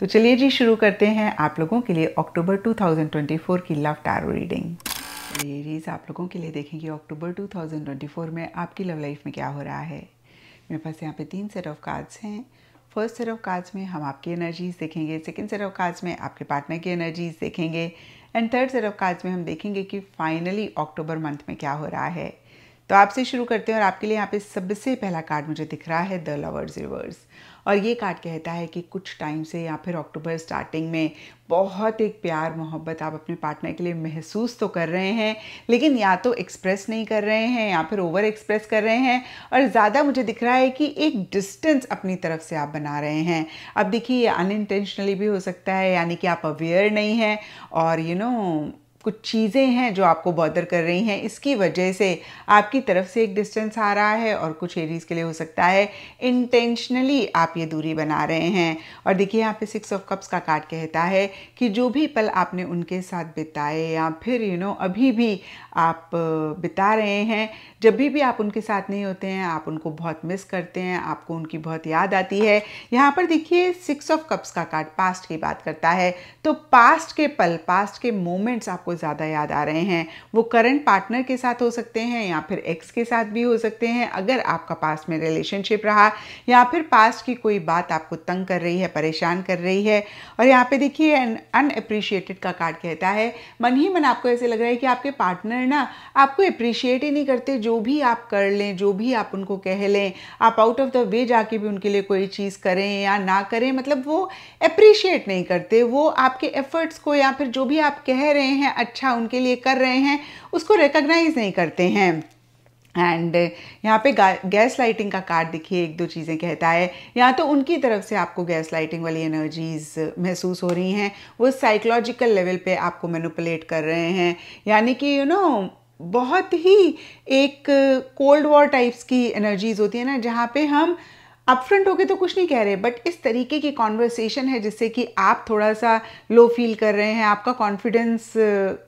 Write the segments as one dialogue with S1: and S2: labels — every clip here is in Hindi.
S1: तो चलिए जी शुरू करते हैं आप लोगों के लिए अक्टूबर 2024 की लव टैरो रीडिंग लेडीज आप लोगों के लिए देखेंगे अक्टूबर 2024 में आपकी लव लाइफ में क्या हो रहा है मेरे पास यहाँ पे तीन सेट ऑफ कार्ड्स हैं फर्स्ट सेट ऑफ कार्ड्स में हम आपकी एनर्जीज देखेंगे सेकेंड सेट ऑफ कार्ड्स में आपके पार्टनर की एनर्जीज देखेंगे and third set of cards में हम देखेंगे कि फाइनली अक्टूबर मंथ में क्या हो रहा है तो आपसे शुरू करते हैं और आपके लिए यहाँ पे सबसे पहला कार्ड मुझे दिख रहा है द लवर्स रिवर्स और ये कार्ड कहता है कि कुछ टाइम से या फिर अक्टूबर स्टार्टिंग में बहुत एक प्यार मोहब्बत आप अपने पार्टनर के लिए महसूस तो कर रहे हैं लेकिन या तो एक्सप्रेस नहीं कर रहे हैं या फिर ओवर एक्सप्रेस कर रहे हैं और ज़्यादा मुझे दिख रहा है कि एक डिस्टेंस अपनी तरफ से आप बना रहे हैं अब देखिए अनइंटेंशनली भी हो सकता है यानी कि आप अवेयर नहीं हैं और यू you नो know, कुछ चीज़ें हैं जो आपको बॉदर कर रही हैं इसकी वजह से आपकी तरफ से एक डिस्टेंस आ रहा है और कुछ एरीज के लिए हो सकता है इंटेंशनली आप ये दूरी बना रहे हैं और देखिए यहाँ पे सिक्स ऑफ कप्स का कार्ड कहता है कि जो भी पल आपने उनके साथ बिताए या फिर यू you नो know, अभी भी आप बिता रहे हैं जब भी भी आप उनके साथ नहीं होते हैं आप उनको बहुत मिस करते हैं आपको उनकी बहुत याद आती है यहाँ पर देखिए सिक्स ऑफ कप्स का कार्ड पास्ट की बात करता है तो पास्ट के पल पास्ट के मोमेंट्स आपको आपको ज़्यादा याद आ रहे हैं वो करंट पार्टनर के साथ हो सकते हैं या फिर एक्स के साथ भी हो सकते हैं अगर आपका पास में रिलेशनशिप रहा या फिर पास्ट की कोई बात आपको तंग कर रही है परेशान कर रही है और यहाँ पे देखिए अनएप्रिशिएटेड का कार्ड कहता है मन ही मन आपको ऐसे लग रहा है कि आपके पार्टनर ना आपको अप्रिशिएट ही नहीं करते जो भी आप कर लें जो भी आप उनको कह लें आप आउट ऑफ द वे जाके भी उनके लिए कोई चीज़ करें या ना करें मतलब वो अप्रिशिएट नहीं करते वो आपके एफर्ट्स को या फिर जो भी आप कह रहे हैं अच्छा उनके लिए कर रहे हैं उसको रिकग्नाइज नहीं करते हैं एंड यहाँ पे गैस लाइटिंग का कार्ड देखिए एक दो चीज़ें कहता है या तो उनकी तरफ से आपको गैस लाइटिंग वाली एनर्जीज महसूस हो रही हैं वो साइकोलॉजिकल लेवल पे आपको मैनुपलेट कर रहे हैं यानी कि यू नो बहुत ही एक कोल्ड वॉर टाइप्स की एनर्जीज होती है ना जहाँ पे हम अपफ्रंट होके तो कुछ नहीं कह रहे बट इस तरीके की कॉन्वर्सेशन है जिससे कि आप थोड़ा सा लो फील कर रहे हैं आपका कॉन्फिडेंस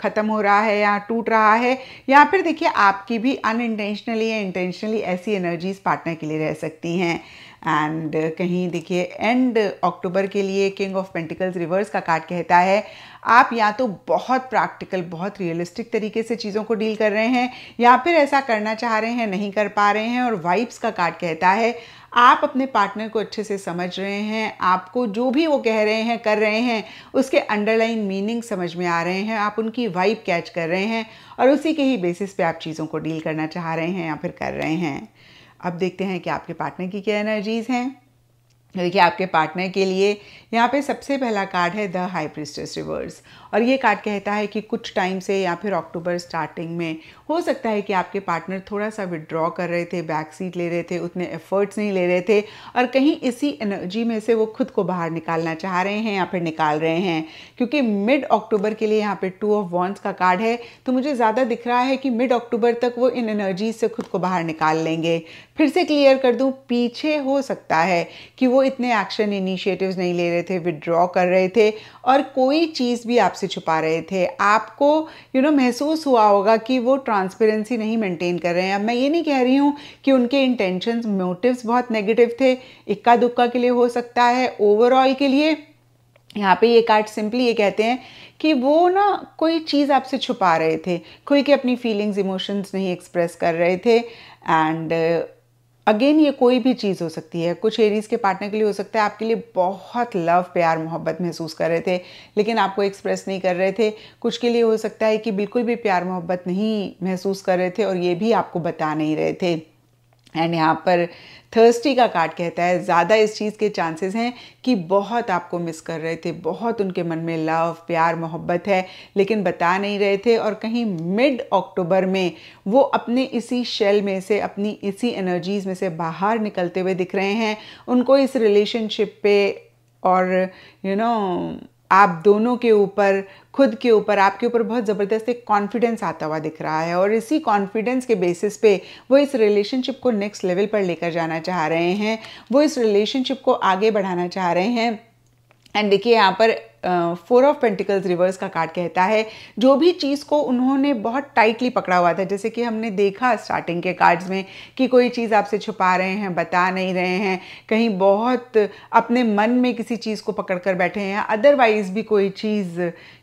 S1: ख़त्म हो रहा है या टूट रहा है या फिर देखिए आपकी भी अनइंटेंशनली या इंटेंशनली ऐसी एनर्जीज पार्टनर के लिए रह सकती हैं एंड कहीं देखिए एंड अक्टूबर के लिए किंग ऑफ पेंटिकल्स रिवर्स का कार्ड कहता है आप या तो बहुत प्रैक्टिकल बहुत रियलिस्टिक तरीके से चीज़ों को डील कर रहे हैं या फिर ऐसा करना चाह रहे हैं नहीं कर पा रहे हैं और वाइब्स का कार्ड कहता है आप अपने पार्टनर को अच्छे से समझ रहे हैं आपको जो भी वो कह रहे हैं कर रहे हैं उसके अंडरलाइन मीनिंग समझ में आ रहे हैं आप उनकी वाइब कैच कर रहे हैं और उसी के ही बेसिस पे आप चीज़ों को डील करना चाह रहे हैं या फिर कर रहे हैं अब देखते हैं कि आपके पार्टनर की क्या एनर्जीज़ हैं देखिए आपके पार्टनर के लिए यहाँ पे सबसे पहला कार्ड है द हाई प्रिस्टेस रिवर्स और ये कार्ड कहता है कि कुछ टाइम से या फिर अक्टूबर स्टार्टिंग में हो सकता है कि आपके पार्टनर थोड़ा सा विड्रॉ कर रहे थे बैक सीट ले रहे थे उतने एफर्ट्स नहीं ले रहे थे और कहीं इसी एनर्जी में से वो खुद को बाहर निकालना चाह रहे हैं या फिर निकाल रहे हैं क्योंकि मिड अक्टूबर के लिए यहाँ पर टू ऑफ वॉन्स का कार्ड है तो मुझे ज़्यादा दिख रहा है कि मिड अक्टूबर तक वो इन एनर्जीज से खुद को बाहर निकाल लेंगे फिर से क्लियर कर दूं पीछे हो सकता है कि वो इतने एक्शन इनिशिएटिव्स नहीं ले रहे थे विड्रॉ कर रहे थे और कोई चीज़ भी आपसे छुपा रहे थे आपको यू you नो know, महसूस हुआ होगा कि वो ट्रांसपेरेंसी नहीं मेंटेन कर रहे हैं अब मैं ये नहीं कह रही हूँ कि उनके इंटेंशन मोटिवस बहुत नेगेटिव थे इक्का दुक्का के लिए हो सकता है ओवरऑल के लिए यहाँ पे ये कार्ड सिंपली ये कहते हैं कि वो ना कोई चीज़ आपसे छुपा रहे थे खुल के अपनी फीलिंग्स इमोशंस नहीं एक्सप्रेस कर रहे थे एंड अगेन ये कोई भी चीज़ हो सकती है कुछ एरीज के पार्टनर के लिए हो सकता है आपके लिए बहुत लव प्यार मोहब्बत महसूस कर रहे थे लेकिन आपको एक्सप्रेस नहीं कर रहे थे कुछ के लिए हो सकता है कि बिल्कुल भी प्यार मोहब्बत नहीं महसूस कर रहे थे और ये भी आपको बता नहीं रहे थे एंड यहाँ पर थर्स्टी का कार्ड कहता है ज़्यादा इस चीज़ के चांसेस हैं कि बहुत आपको मिस कर रहे थे बहुत उनके मन में लव प्यार मोहब्बत है लेकिन बता नहीं रहे थे और कहीं मिड अक्टूबर में वो अपने इसी शेल में से अपनी इसी एनर्जीज़ में से बाहर निकलते हुए दिख रहे हैं उनको इस रिलेशनशिप पे और यू you नो know, आप दोनों के ऊपर खुद के ऊपर आपके ऊपर बहुत ज़बरदस्त एक कॉन्फिडेंस आता हुआ दिख रहा है और इसी कॉन्फिडेंस के बेसिस पे वो इस रिलेशनशिप को नेक्स्ट लेवल पर लेकर जाना चाह रहे हैं वो इस रिलेशनशिप को आगे बढ़ाना चाह रहे हैं एंड देखिए यहाँ पर फोर ऑफ पेंटिकल्स रिवर्स का कार्ड कहता है जो भी चीज़ को उन्होंने बहुत टाइटली पकड़ा हुआ था जैसे कि हमने देखा स्टार्टिंग के कार्ड्स में कि कोई चीज़ आपसे छुपा रहे हैं बता नहीं रहे हैं कहीं बहुत अपने मन में किसी चीज़ को पकड़ कर बैठे हैं अदरवाइज़ भी कोई चीज़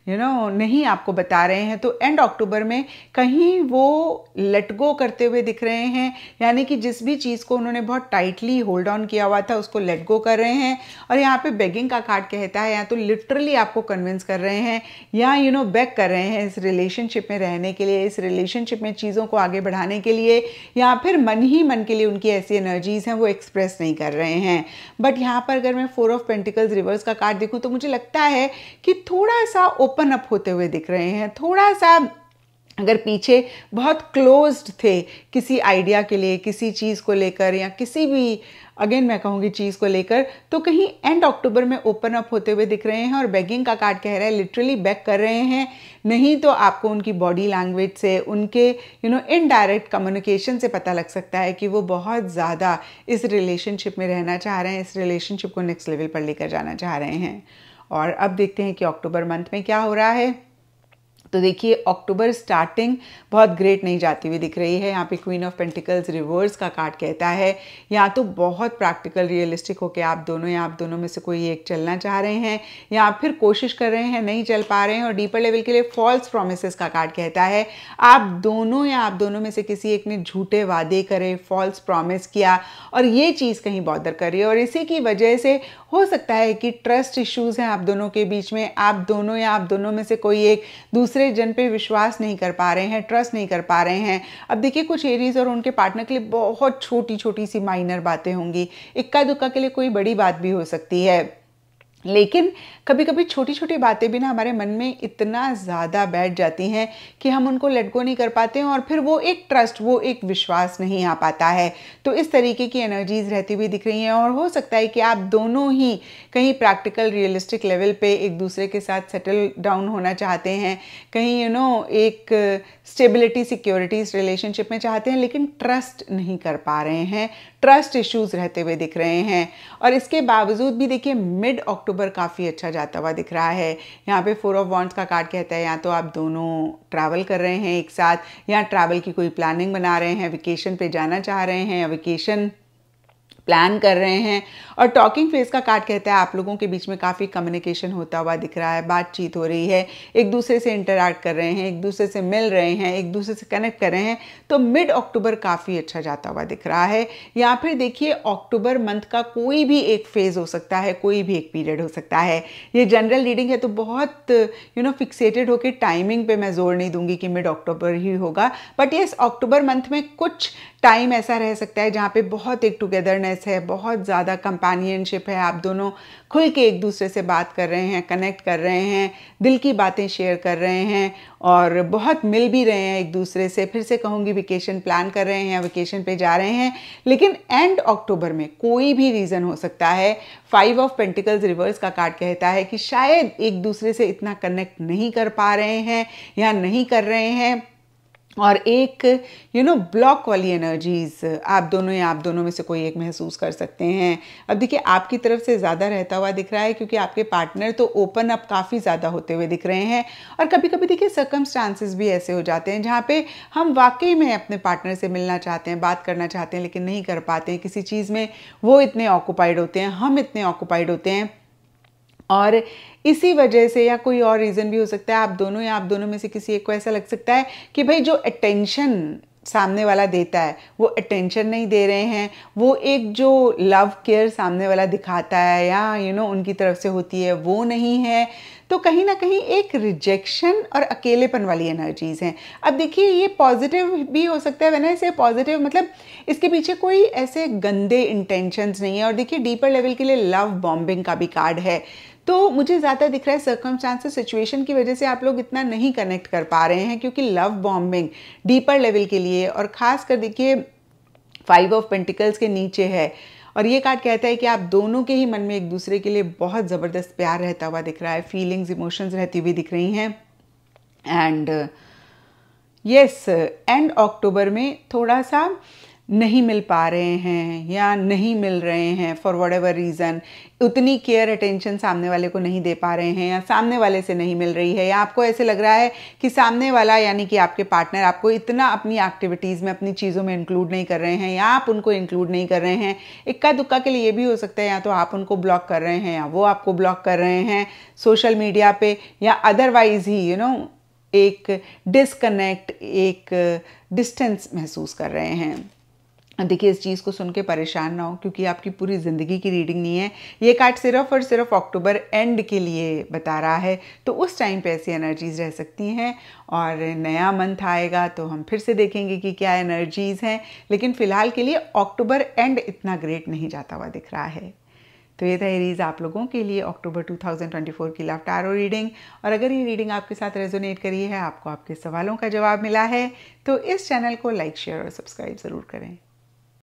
S1: यू you नो know, नहीं आपको बता रहे हैं तो एंड अक्टूबर में कहीं वो लटगो करते हुए दिख रहे हैं यानी कि जिस भी चीज़ को उन्होंने बहुत टाइटली होल्ड ऑन किया हुआ था उसको लेट गो कर रहे हैं और यहाँ पे बेगिंग का कार्ड कहता है या तो लिटरली इमोशनली आपको कन्विंस कर रहे हैं या यू नो बैक कर रहे हैं इस रिलेशनशिप में रहने के लिए इस रिलेशनशिप में चीज़ों को आगे बढ़ाने के लिए या फिर मन ही मन के लिए उनकी ऐसी एनर्जीज़ हैं वो एक्सप्रेस नहीं कर रहे हैं बट यहाँ पर अगर मैं फोर ऑफ पेंटिकल्स रिवर्स का कार्ड देखूँ तो मुझे लगता है कि थोड़ा सा ओपन अप होते हुए दिख रहे हैं थोड़ा सा अगर पीछे बहुत क्लोज्ड थे किसी आइडिया के लिए किसी चीज़ को लेकर या किसी भी अगेन मैं कहूँगी चीज़ को लेकर तो कहीं एंड अक्टूबर में ओपन अप होते हुए दिख रहे हैं और बैगिंग का कार्ड कह रहा है लिटरली बैक कर रहे हैं नहीं तो आपको उनकी बॉडी लैंग्वेज से उनके यू नो इनडायरेक्ट कम्युनिकेशन से पता लग सकता है कि वो बहुत ज़्यादा इस रिलेशनशिप में रहना चाह रहे हैं इस रिलेशनशिप को नेक्स्ट लेवल पर लेकर जाना चाह रहे हैं और अब देखते हैं कि अक्टूबर मंथ में क्या हो रहा है तो देखिए अक्टूबर स्टार्टिंग बहुत ग्रेट नहीं जाती हुई दिख रही है यहाँ पे क्वीन ऑफ पेंटिकल्स रिवर्स का कार्ड कहता है या तो बहुत प्रैक्टिकल रियलिस्टिक के आप दोनों या आप दोनों में से कोई एक चलना चाह रहे हैं या आप फिर कोशिश कर रहे हैं नहीं चल पा रहे हैं और डीपर लेवल के लिए फॉल्स प्रोमिस का कार्ड कहता है आप दोनों या आप दोनों में से किसी एक ने झूठे वादे करे फॉल्स प्रोमिस किया और ये चीज़ कहीं बॉदर करी और इसी की वजह से हो सकता है कि ट्रस्ट इश्यूज़ हैं आप दोनों के बीच में आप दोनों या आप दोनों में से कोई एक दूसरे दूसरे जन पे विश्वास नहीं कर पा रहे हैं ट्रस्ट नहीं कर पा रहे हैं अब देखिए कुछ एरीज और उनके पार्टनर के लिए बहुत छोटी छोटी सी माइनर बातें होंगी इक्का दुक्का के लिए कोई बड़ी बात भी हो सकती है लेकिन कभी कभी छोटी छोटी बातें भी ना हमारे मन में इतना ज़्यादा बैठ जाती हैं कि हम उनको लेट गो नहीं कर पाते हैं और फिर वो एक ट्रस्ट वो एक विश्वास नहीं आ पाता है तो इस तरीके की एनर्जीज रहती हुई दिख रही हैं और हो सकता है कि आप दोनों ही कहीं प्रैक्टिकल रियलिस्टिक लेवल पे एक दूसरे के साथ सेटल डाउन होना चाहते हैं कहीं यू you नो know, एक स्टेबिलिटी सिक्योरिटी इस रिलेशनशिप में चाहते हैं लेकिन ट्रस्ट नहीं कर पा रहे हैं ट्रस्ट इश्यूज रहते हुए दिख रहे हैं और इसके बावजूद भी देखिए मिड अक्टूबर काफ़ी अच्छा जाता हुआ दिख रहा है यहाँ पे फोर ऑफ वॉन्ट्स का कार्ड कहता है या तो आप दोनों ट्रैवल कर रहे हैं एक साथ या ट्रैवल की कोई प्लानिंग बना रहे हैं वेकेशन पे जाना चाह रहे हैं या वेकेशन प्लान कर रहे हैं और टॉकिंग फेज का कार्ड कहता है आप लोगों के बीच में काफ़ी कम्युनिकेशन होता हुआ दिख रहा है बातचीत हो रही है एक दूसरे से इंटरेक्ट कर रहे हैं एक दूसरे से मिल रहे हैं एक दूसरे से कनेक्ट कर रहे हैं तो मिड अक्टूबर काफ़ी अच्छा जाता हुआ दिख रहा है या फिर देखिए अक्टूबर मंथ का कोई भी एक फेज़ हो सकता है कोई भी एक पीरियड हो सकता है ये जनरल रीडिंग है तो बहुत यू नो फिक्सेटेड होकर टाइमिंग पे मैं जोर नहीं दूंगी कि मिड अक्टूबर ही होगा बट येस अक्टूबर मंथ में कुछ टाइम ऐसा रह सकता है जहाँ पे बहुत एक टुगेदरनेस है बहुत ज़्यादा कंपेनियनशिप है आप दोनों खुल के एक दूसरे से बात कर रहे हैं कनेक्ट कर रहे हैं दिल की बातें शेयर कर रहे हैं और बहुत मिल भी रहे हैं एक दूसरे से फिर से कहूँगी वेकेशन प्लान कर रहे हैं वेकेशन पे जा रहे हैं लेकिन एंड अक्टूबर में कोई भी रीज़न हो सकता है फाइव ऑफ पेंटिकल्स रिवर्स का कार्ड कहता है कि शायद एक दूसरे से इतना कनेक्ट नहीं कर पा रहे हैं या नहीं कर रहे हैं और एक यू नो ब्लॉक वाली एनर्जीज़ आप दोनों या आप दोनों में से कोई एक महसूस कर सकते हैं अब देखिए आपकी तरफ से ज़्यादा रहता हुआ दिख रहा है क्योंकि आपके पार्टनर तो ओपन अप काफ़ी ज़्यादा होते हुए दिख रहे हैं और कभी कभी देखिए सर्कमस्टांसिस भी ऐसे हो जाते हैं जहाँ पे हम वाकई में अपने पार्टनर से मिलना चाहते हैं बात करना चाहते हैं लेकिन नहीं कर पाते किसी चीज़ में वो इतने ऑक्यूपाइड होते हैं हम इतने ऑक्यूपाइड होते हैं और इसी वजह से या कोई और रीज़न भी हो सकता है आप दोनों या आप दोनों में से किसी एक को ऐसा लग सकता है कि भाई जो अटेंशन सामने वाला देता है वो अटेंशन नहीं दे रहे हैं वो एक जो लव केयर सामने वाला दिखाता है या यू you नो know, उनकी तरफ से होती है वो नहीं है तो कहीं ना कहीं एक रिजेक्शन और अकेलेपन वाली एनर्जीज़ हैं अब देखिए ये पॉजिटिव भी हो सकता है वैन ऐसे पॉजिटिव मतलब इसके पीछे कोई ऐसे गंदे इंटेंशंस नहीं है और देखिए डीपर लेवल के लिए लव बॉम्बिंग का भी कार्ड है तो मुझे ज़्यादा दिख रहा है सर्कमस्टांसेस सिचुएशन की वजह से आप लोग इतना नहीं कनेक्ट कर पा रहे हैं क्योंकि लव बॉम्बिंग डीपर लेवल के लिए और ख़ास कर देखिए फाइव ऑफ पेंटिकल्स के नीचे है और ये कार्ड कहता है कि आप दोनों के ही मन में एक दूसरे के लिए बहुत ज़बरदस्त प्यार रहता हुआ दिख रहा है फीलिंग्स इमोशंस रहती हुई दिख रही हैं एंड यस एंड अक्टूबर में थोड़ा सा नहीं मिल पा रहे हैं या नहीं मिल रहे हैं फॉर वट एवर रीज़न उतनी केयर अटेंशन सामने वाले को नहीं दे पा रहे हैं या सामने वाले से नहीं मिल रही है या आपको ऐसे लग रहा है कि सामने वाला यानी कि आपके पार्टनर आपको इतना अपनी एक्टिविटीज़ में अपनी चीज़ों में इंक्लूड नहीं कर रहे हैं या आप उनको इंक्लूड नहीं कर रहे हैं इक्का दुक्का के लिए ये भी हो सकता है या तो आप उनको ब्लॉक कर रहे हैं या वो आपको ब्लॉक कर रहे हैं सोशल मीडिया पर या अदरवाइज़ ही यू नो एक डिसकनेक्ट एक डिस्टेंस महसूस कर रहे हैं देखिए इस चीज़ को सुन के परेशान ना हो क्योंकि आपकी पूरी ज़िंदगी की रीडिंग नहीं है ये कार्ड सिर्फ और सिर्फ अक्टूबर एंड के लिए बता रहा है तो उस टाइम पे ऐसी एनर्जीज़ रह सकती हैं और नया मंथ आएगा तो हम फिर से देखेंगे कि क्या एनर्जीज़ हैं लेकिन फ़िलहाल के लिए अक्टूबर एंड इतना ग्रेट नहीं जाता हुआ दिख रहा है तो ये था रीज आप लोगों के लिए अक्टूबर 2024 की लव टारो रीडिंग और अगर ये रीडिंग आपके साथ रेजोनेट करी है आपको आपके सवालों का जवाब मिला है तो इस चैनल को लाइक शेयर और सब्सक्राइब ज़रूर करें